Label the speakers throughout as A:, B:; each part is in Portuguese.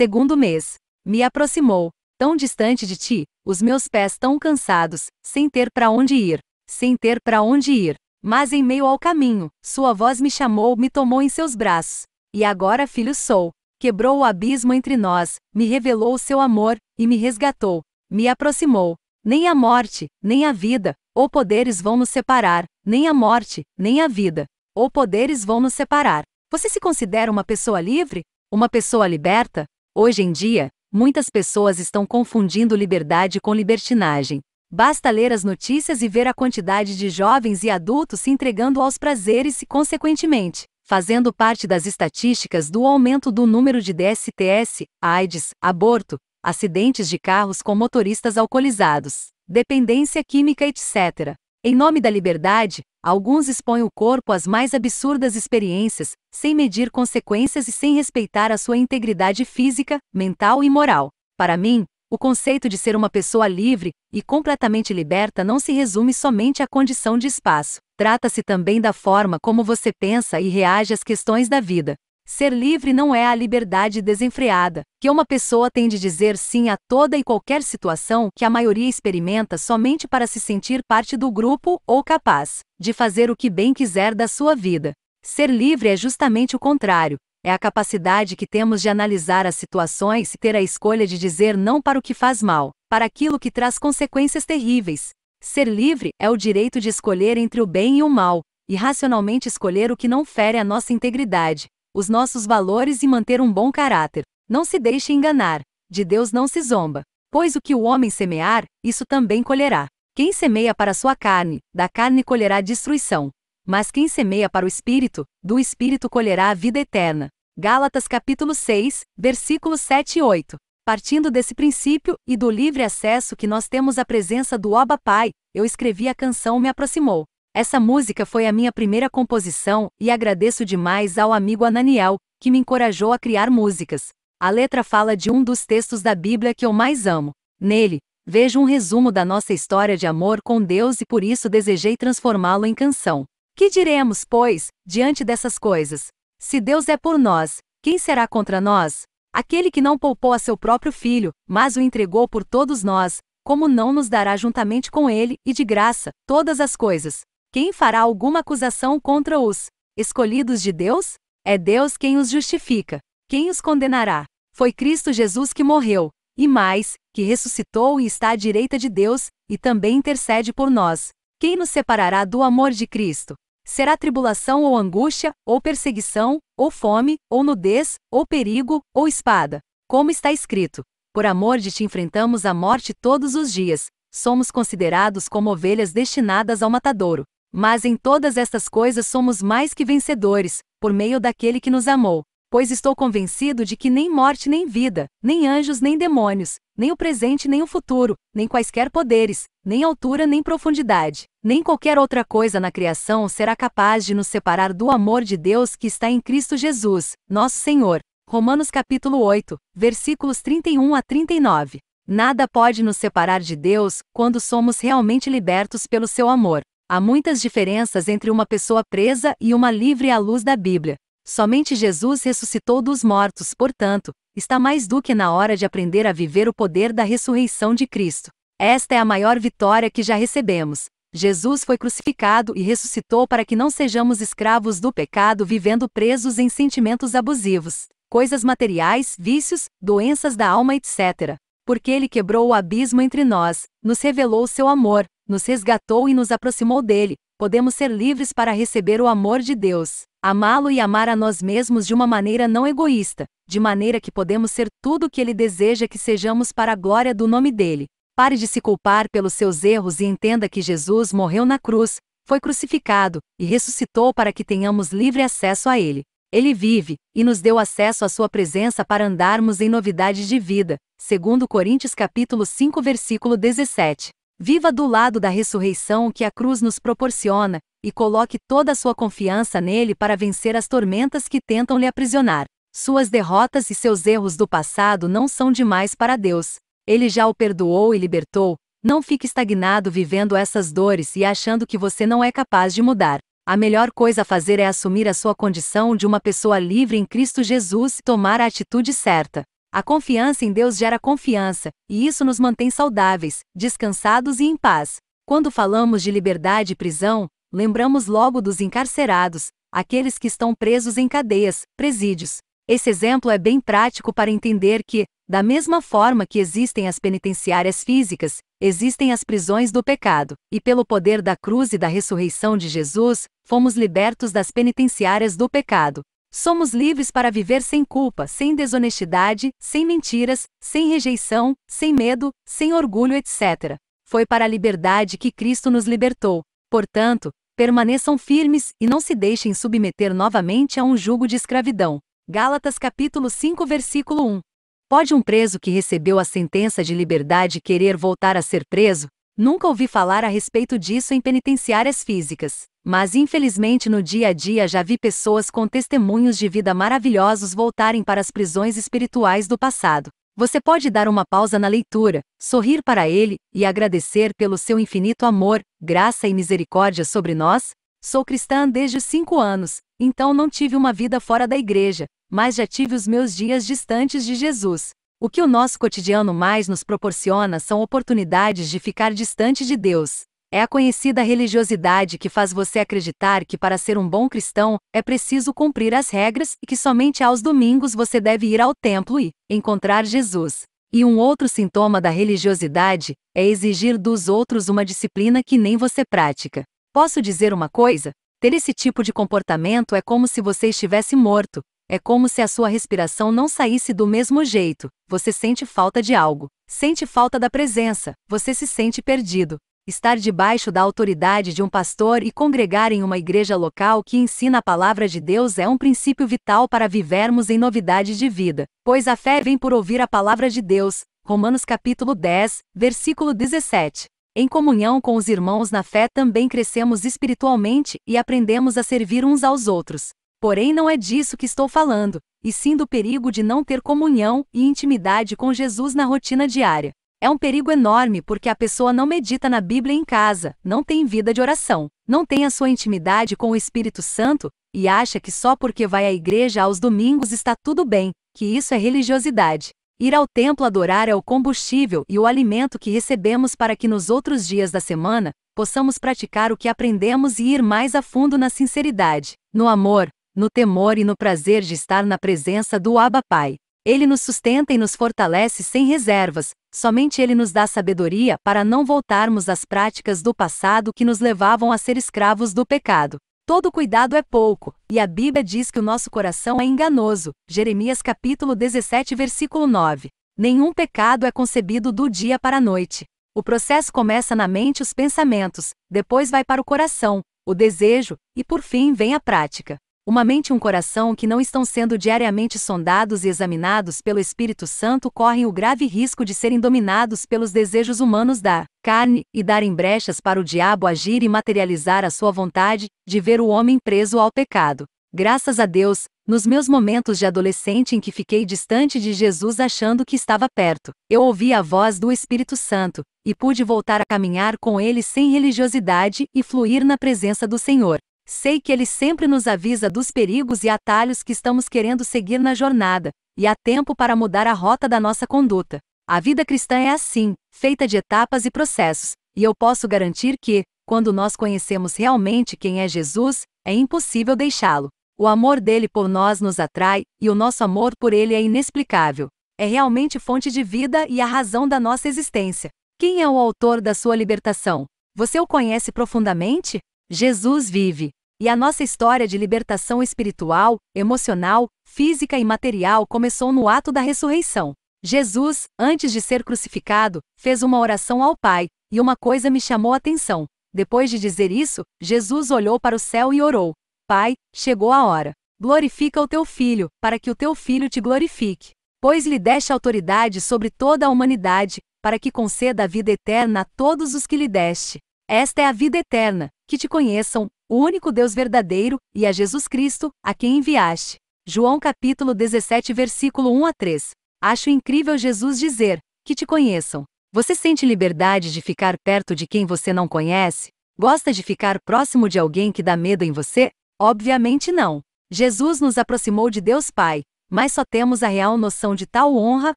A: segundo mês. Me aproximou, tão distante de ti, os meus pés tão cansados, sem ter para onde ir, sem ter para onde ir. Mas em meio ao caminho, sua voz me chamou, me tomou em seus braços. E agora filho sou. Quebrou o abismo entre nós, me revelou o seu amor, e me resgatou. Me aproximou. Nem a morte, nem a vida, ou poderes vão nos separar, nem a morte, nem a vida, ou poderes vão nos separar. Você se considera uma pessoa livre? Uma pessoa liberta? Hoje em dia, muitas pessoas estão confundindo liberdade com libertinagem. Basta ler as notícias e ver a quantidade de jovens e adultos se entregando aos prazeres e, consequentemente, fazendo parte das estatísticas do aumento do número de DSTs, AIDS, aborto, acidentes de carros com motoristas alcoolizados, dependência química, etc. Em nome da liberdade, alguns expõem o corpo às mais absurdas experiências, sem medir consequências e sem respeitar a sua integridade física, mental e moral. Para mim, o conceito de ser uma pessoa livre e completamente liberta não se resume somente à condição de espaço. Trata-se também da forma como você pensa e reage às questões da vida. Ser livre não é a liberdade desenfreada, que uma pessoa tem de dizer sim a toda e qualquer situação que a maioria experimenta somente para se sentir parte do grupo ou capaz de fazer o que bem quiser da sua vida. Ser livre é justamente o contrário. É a capacidade que temos de analisar as situações e ter a escolha de dizer não para o que faz mal, para aquilo que traz consequências terríveis. Ser livre é o direito de escolher entre o bem e o mal, e racionalmente escolher o que não fere a nossa integridade, os nossos valores e manter um bom caráter. Não se deixe enganar, de Deus não se zomba, pois o que o homem semear, isso também colherá. Quem semeia para sua carne, da carne colherá destruição, mas quem semeia para o espírito, do espírito colherá a vida eterna. Gálatas capítulo 6, versículos 7 e 8. Partindo desse princípio e do livre acesso que nós temos à presença do Abba Pai, eu escrevi a canção Me Aproximou. Essa música foi a minha primeira composição e agradeço demais ao amigo Ananiel, que me encorajou a criar músicas. A letra fala de um dos textos da Bíblia que eu mais amo. Nele, vejo um resumo da nossa história de amor com Deus e por isso desejei transformá-lo em canção. Que diremos, pois, diante dessas coisas? Se Deus é por nós, quem será contra nós? Aquele que não poupou a seu próprio filho, mas o entregou por todos nós, como não nos dará juntamente com ele, e de graça, todas as coisas? Quem fará alguma acusação contra os escolhidos de Deus? É Deus quem os justifica. Quem os condenará? Foi Cristo Jesus que morreu, e mais, que ressuscitou e está à direita de Deus, e também intercede por nós. Quem nos separará do amor de Cristo? Será tribulação ou angústia, ou perseguição, ou fome, ou nudez, ou perigo, ou espada. Como está escrito: Por amor de ti enfrentamos a morte todos os dias, somos considerados como ovelhas destinadas ao matadouro. Mas em todas estas coisas somos mais que vencedores, por meio daquele que nos amou. Pois estou convencido de que nem morte nem vida, nem anjos nem demônios, nem o presente nem o futuro, nem quaisquer poderes, nem altura nem profundidade, nem qualquer outra coisa na criação será capaz de nos separar do amor de Deus que está em Cristo Jesus, nosso Senhor. Romanos capítulo 8, versículos 31 a 39. Nada pode nos separar de Deus quando somos realmente libertos pelo seu amor. Há muitas diferenças entre uma pessoa presa e uma livre à luz da Bíblia. Somente Jesus ressuscitou dos mortos, portanto, está mais do que na hora de aprender a viver o poder da ressurreição de Cristo. Esta é a maior vitória que já recebemos. Jesus foi crucificado e ressuscitou para que não sejamos escravos do pecado vivendo presos em sentimentos abusivos, coisas materiais, vícios, doenças da alma, etc. Porque ele quebrou o abismo entre nós, nos revelou seu amor, nos resgatou e nos aproximou dele, podemos ser livres para receber o amor de Deus, amá-lo e amar a nós mesmos de uma maneira não egoísta, de maneira que podemos ser tudo o que ele deseja que sejamos para a glória do nome dele. Pare de se culpar pelos seus erros e entenda que Jesus morreu na cruz, foi crucificado e ressuscitou para que tenhamos livre acesso a ele. Ele vive e nos deu acesso à sua presença para andarmos em novidades de vida, segundo Coríntios capítulo 5 versículo 17. Viva do lado da ressurreição que a cruz nos proporciona, e coloque toda a sua confiança nele para vencer as tormentas que tentam lhe aprisionar. Suas derrotas e seus erros do passado não são demais para Deus. Ele já o perdoou e libertou. Não fique estagnado vivendo essas dores e achando que você não é capaz de mudar. A melhor coisa a fazer é assumir a sua condição de uma pessoa livre em Cristo Jesus e tomar a atitude certa. A confiança em Deus gera confiança, e isso nos mantém saudáveis, descansados e em paz. Quando falamos de liberdade e prisão, lembramos logo dos encarcerados, aqueles que estão presos em cadeias, presídios. Esse exemplo é bem prático para entender que, da mesma forma que existem as penitenciárias físicas, existem as prisões do pecado, e pelo poder da cruz e da ressurreição de Jesus, fomos libertos das penitenciárias do pecado. Somos livres para viver sem culpa, sem desonestidade, sem mentiras, sem rejeição, sem medo, sem orgulho, etc. Foi para a liberdade que Cristo nos libertou. Portanto, permaneçam firmes e não se deixem submeter novamente a um jugo de escravidão. Gálatas capítulo 5, versículo 1. Pode um preso que recebeu a sentença de liberdade querer voltar a ser preso? Nunca ouvi falar a respeito disso em penitenciárias físicas, mas infelizmente no dia a dia já vi pessoas com testemunhos de vida maravilhosos voltarem para as prisões espirituais do passado. Você pode dar uma pausa na leitura, sorrir para ele e agradecer pelo seu infinito amor, graça e misericórdia sobre nós? Sou cristã desde os cinco anos, então não tive uma vida fora da igreja, mas já tive os meus dias distantes de Jesus. O que o nosso cotidiano mais nos proporciona são oportunidades de ficar distante de Deus. É a conhecida religiosidade que faz você acreditar que para ser um bom cristão é preciso cumprir as regras e que somente aos domingos você deve ir ao templo e encontrar Jesus. E um outro sintoma da religiosidade é exigir dos outros uma disciplina que nem você pratica. Posso dizer uma coisa? Ter esse tipo de comportamento é como se você estivesse morto, é como se a sua respiração não saísse do mesmo jeito. Você sente falta de algo, sente falta da presença, você se sente perdido. Estar debaixo da autoridade de um pastor e congregar em uma igreja local que ensina a palavra de Deus é um princípio vital para vivermos em novidade de vida, pois a fé vem por ouvir a palavra de Deus. Romanos capítulo 10, versículo 17. Em comunhão com os irmãos na fé também crescemos espiritualmente e aprendemos a servir uns aos outros. Porém, não é disso que estou falando, e sim do perigo de não ter comunhão e intimidade com Jesus na rotina diária. É um perigo enorme porque a pessoa não medita na Bíblia em casa, não tem vida de oração, não tem a sua intimidade com o Espírito Santo e acha que só porque vai à igreja aos domingos está tudo bem, que isso é religiosidade. Ir ao templo adorar é o combustível e o alimento que recebemos para que nos outros dias da semana possamos praticar o que aprendemos e ir mais a fundo na sinceridade, no amor, no temor e no prazer de estar na presença do Abba Pai. Ele nos sustenta e nos fortalece sem reservas, somente Ele nos dá sabedoria para não voltarmos às práticas do passado que nos levavam a ser escravos do pecado. Todo cuidado é pouco, e a Bíblia diz que o nosso coração é enganoso. Jeremias capítulo 17, versículo 9. Nenhum pecado é concebido do dia para a noite. O processo começa na mente os pensamentos, depois vai para o coração, o desejo, e por fim vem a prática uma mente e um coração que não estão sendo diariamente sondados e examinados pelo Espírito Santo correm o grave risco de serem dominados pelos desejos humanos da carne e darem brechas para o diabo agir e materializar a sua vontade de ver o homem preso ao pecado. Graças a Deus, nos meus momentos de adolescente em que fiquei distante de Jesus achando que estava perto, eu ouvi a voz do Espírito Santo e pude voltar a caminhar com ele sem religiosidade e fluir na presença do Senhor. Sei que ele sempre nos avisa dos perigos e atalhos que estamos querendo seguir na jornada, e há tempo para mudar a rota da nossa conduta. A vida cristã é assim, feita de etapas e processos, e eu posso garantir que, quando nós conhecemos realmente quem é Jesus, é impossível deixá-lo. O amor dele por nós nos atrai, e o nosso amor por ele é inexplicável. É realmente fonte de vida e a razão da nossa existência. Quem é o autor da sua libertação? Você o conhece profundamente? Jesus vive. E a nossa história de libertação espiritual, emocional, física e material começou no ato da ressurreição. Jesus, antes de ser crucificado, fez uma oração ao Pai, e uma coisa me chamou a atenção. Depois de dizer isso, Jesus olhou para o céu e orou: Pai, chegou a hora. Glorifica o teu filho, para que o teu filho te glorifique. Pois lhe deste autoridade sobre toda a humanidade, para que conceda a vida eterna a todos os que lhe deste. Esta é a vida eterna, que te conheçam, o único Deus verdadeiro, e a Jesus Cristo, a quem enviaste. João capítulo 17, versículo 1 a 3. Acho incrível Jesus dizer: Que te conheçam. Você sente liberdade de ficar perto de quem você não conhece? Gosta de ficar próximo de alguém que dá medo em você? Obviamente não. Jesus nos aproximou de Deus Pai, mas só temos a real noção de tal honra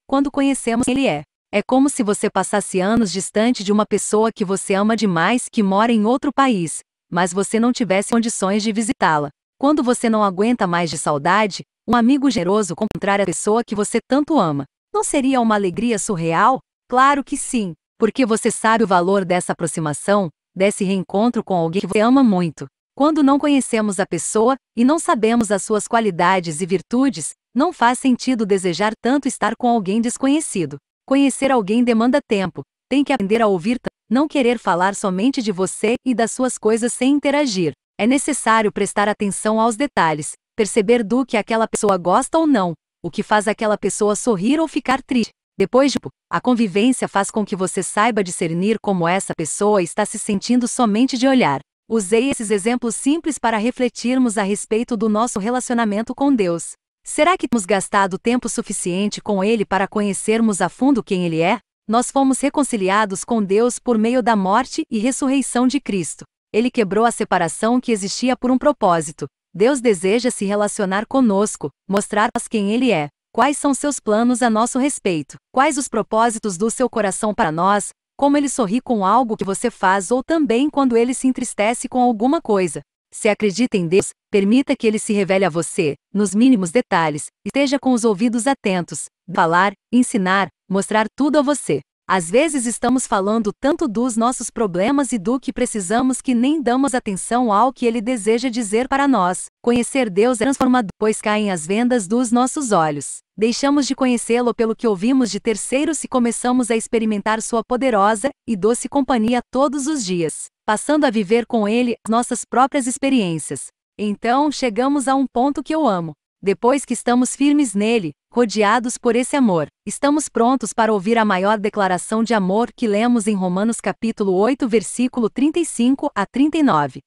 A: quando conhecemos quem Ele é. É como se você passasse anos distante de uma pessoa que você ama demais que mora em outro país, mas você não tivesse condições de visitá-la. Quando você não aguenta mais de saudade, um amigo generoso comprar a pessoa que você tanto ama. Não seria uma alegria surreal? Claro que sim, porque você sabe o valor dessa aproximação, desse reencontro com alguém que você ama muito. Quando não conhecemos a pessoa e não sabemos as suas qualidades e virtudes, não faz sentido desejar tanto estar com alguém desconhecido. Conhecer alguém demanda tempo, tem que aprender a ouvir não querer falar somente de você e das suas coisas sem interagir. É necessário prestar atenção aos detalhes, perceber do que aquela pessoa gosta ou não, o que faz aquela pessoa sorrir ou ficar triste. Depois de a convivência faz com que você saiba discernir como essa pessoa está se sentindo somente de olhar. Usei esses exemplos simples para refletirmos a respeito do nosso relacionamento com Deus. Será que temos gastado tempo suficiente com Ele para conhecermos a fundo quem Ele é? Nós fomos reconciliados com Deus por meio da morte e ressurreição de Cristo. Ele quebrou a separação que existia por um propósito. Deus deseja se relacionar conosco, mostrar-nos quem Ele é, quais são seus planos a nosso respeito, quais os propósitos do seu coração para nós, como ele sorri com algo que você faz ou também quando ele se entristece com alguma coisa. Se acredita em Deus, permita que ele se revele a você, nos mínimos detalhes, esteja com os ouvidos atentos, falar, ensinar, mostrar tudo a você. Às vezes estamos falando tanto dos nossos problemas e do que precisamos que nem damos atenção ao que ele deseja dizer para nós. Conhecer Deus é transformador, pois caem as vendas dos nossos olhos. Deixamos de conhecê-lo pelo que ouvimos de terceiros e começamos a experimentar sua poderosa e doce companhia todos os dias, passando a viver com ele nossas próprias experiências. Então chegamos a um ponto que eu amo. Depois que estamos firmes nele, rodeados por esse amor, estamos prontos para ouvir a maior declaração de amor que lemos em Romanos capítulo 8, versículo 35 a 39.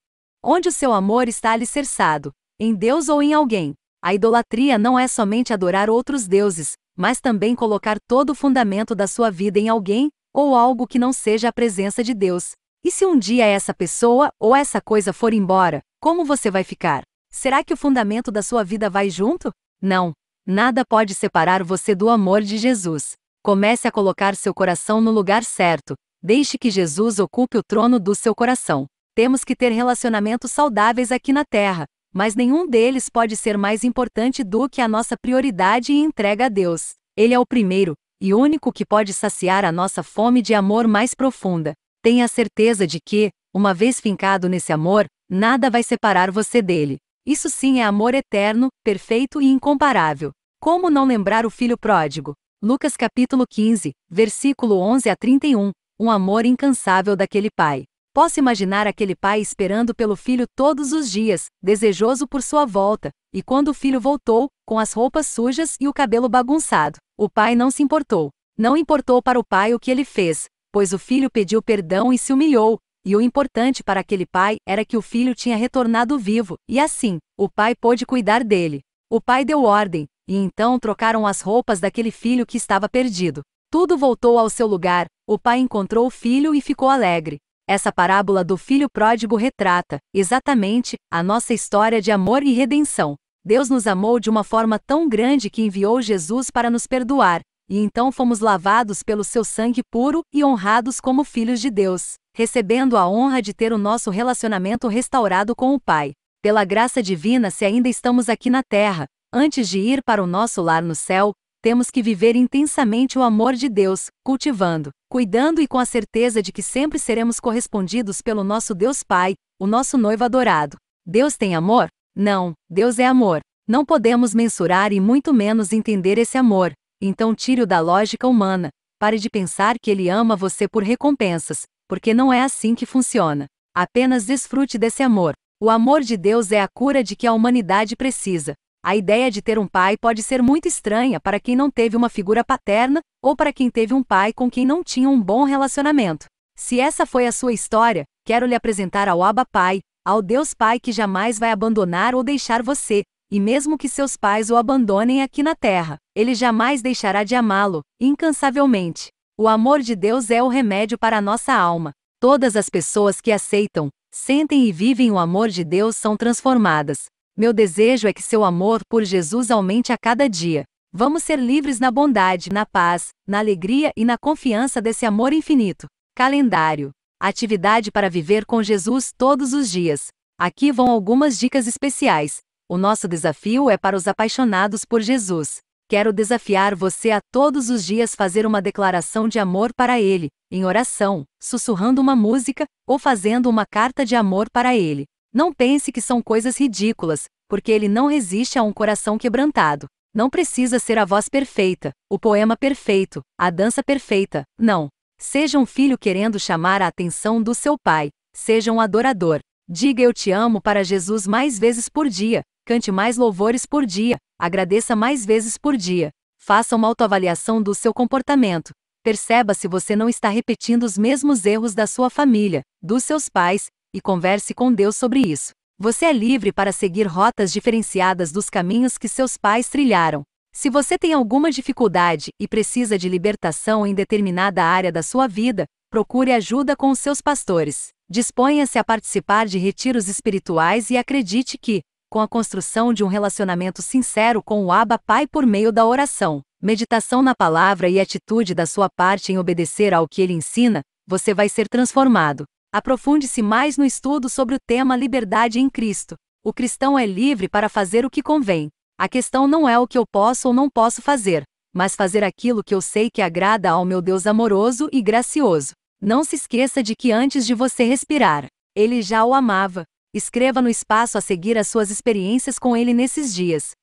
A: Onde o seu amor está alicerçado, em Deus ou em alguém. A idolatria não é somente adorar outros deuses, mas também colocar todo o fundamento da sua vida em alguém ou algo que não seja a presença de Deus. E se um dia essa pessoa ou essa coisa for embora, como você vai ficar? Será que o fundamento da sua vida vai junto? Não. Nada pode separar você do amor de Jesus. Comece a colocar seu coração no lugar certo. Deixe que Jesus ocupe o trono do seu coração. Temos que ter relacionamentos saudáveis aqui na Terra, mas nenhum deles pode ser mais importante do que a nossa prioridade e entrega a Deus. Ele é o primeiro e único que pode saciar a nossa fome de amor mais profunda. Tenha certeza de que, uma vez fincado nesse amor, nada vai separar você dele. Isso sim é amor eterno, perfeito e incomparável. Como não lembrar o filho pródigo? Lucas capítulo 15, versículo 11 a 31. Um amor incansável daquele pai. Posso imaginar aquele pai esperando pelo filho todos os dias, desejoso por sua volta, e quando o filho voltou, com as roupas sujas e o cabelo bagunçado, o pai não se importou. Não importou para o pai o que ele fez, pois o filho pediu perdão e se humilhou, e o importante para aquele pai era que o filho tinha retornado vivo, e assim, o pai pôde cuidar dele. O pai deu ordem, e então trocaram as roupas daquele filho que estava perdido. Tudo voltou ao seu lugar, o pai encontrou o filho e ficou alegre. Essa parábola do filho pródigo retrata, exatamente, a nossa história de amor e redenção. Deus nos amou de uma forma tão grande que enviou Jesus para nos perdoar, e então fomos lavados pelo seu sangue puro e honrados como filhos de Deus, recebendo a honra de ter o nosso relacionamento restaurado com o Pai. Pela graça divina, se ainda estamos aqui na terra, antes de ir para o nosso lar no céu, temos que viver intensamente o amor de Deus, cultivando, cuidando e com a certeza de que sempre seremos correspondidos pelo nosso Deus Pai, o nosso noivo adorado. Deus tem amor? Não, Deus é amor. Não podemos mensurar e muito menos entender esse amor, então tire-o da lógica humana. Pare de pensar que ele ama você por recompensas, porque não é assim que funciona. Apenas desfrute desse amor. O amor de Deus é a cura de que a humanidade precisa. A ideia de ter um pai pode ser muito estranha para quem não teve uma figura paterna ou para quem teve um pai com quem não tinha um bom relacionamento. Se essa foi a sua história, quero lhe apresentar ao Abba Pai, ao Deus Pai que jamais vai abandonar ou deixar você, e mesmo que seus pais o abandonem aqui na terra. Ele jamais deixará de amá-lo, incansavelmente. O amor de Deus é o remédio para a nossa alma. Todas as pessoas que aceitam, sentem e vivem o amor de Deus são transformadas. Meu desejo é que seu amor por Jesus aumente a cada dia. Vamos ser livres na bondade, na paz, na alegria e na confiança desse amor infinito. Calendário. Atividade para viver com Jesus todos os dias. Aqui vão algumas dicas especiais. O nosso desafio é para os apaixonados por Jesus. Quero desafiar você a todos os dias fazer uma declaração de amor para ele, em oração, sussurrando uma música ou fazendo uma carta de amor para ele. Não pense que são coisas ridículas, porque ele não resiste a um coração quebrantado. Não precisa ser a voz perfeita, o poema perfeito, a dança perfeita, não. Seja um filho querendo chamar a atenção do seu pai, seja um adorador. Diga eu te amo para Jesus mais vezes por dia, cante mais louvores por dia, Agradeça mais vezes por dia. Faça uma autoavaliação do seu comportamento. Perceba se você não está repetindo os mesmos erros da sua família, dos seus pais, e converse com Deus sobre isso. Você é livre para seguir rotas diferenciadas dos caminhos que seus pais trilharam. Se você tem alguma dificuldade e precisa de libertação em determinada área da sua vida, procure ajuda com os seus pastores. Disponha-se a participar de retiros espirituais e acredite que, com a construção de um relacionamento sincero com o Abba Pai por meio da oração, meditação na palavra e atitude da sua parte em obedecer ao que ele ensina, você vai ser transformado. Aprofunde-se mais no estudo sobre o tema liberdade em Cristo. O cristão é livre para fazer o que convém. A questão não é o que eu posso ou não posso fazer, mas fazer aquilo que eu sei que agrada ao meu Deus amoroso e gracioso. Não se esqueça de que antes de você respirar, ele já o amava. Escreva no espaço a seguir as suas experiências com ele nesses dias.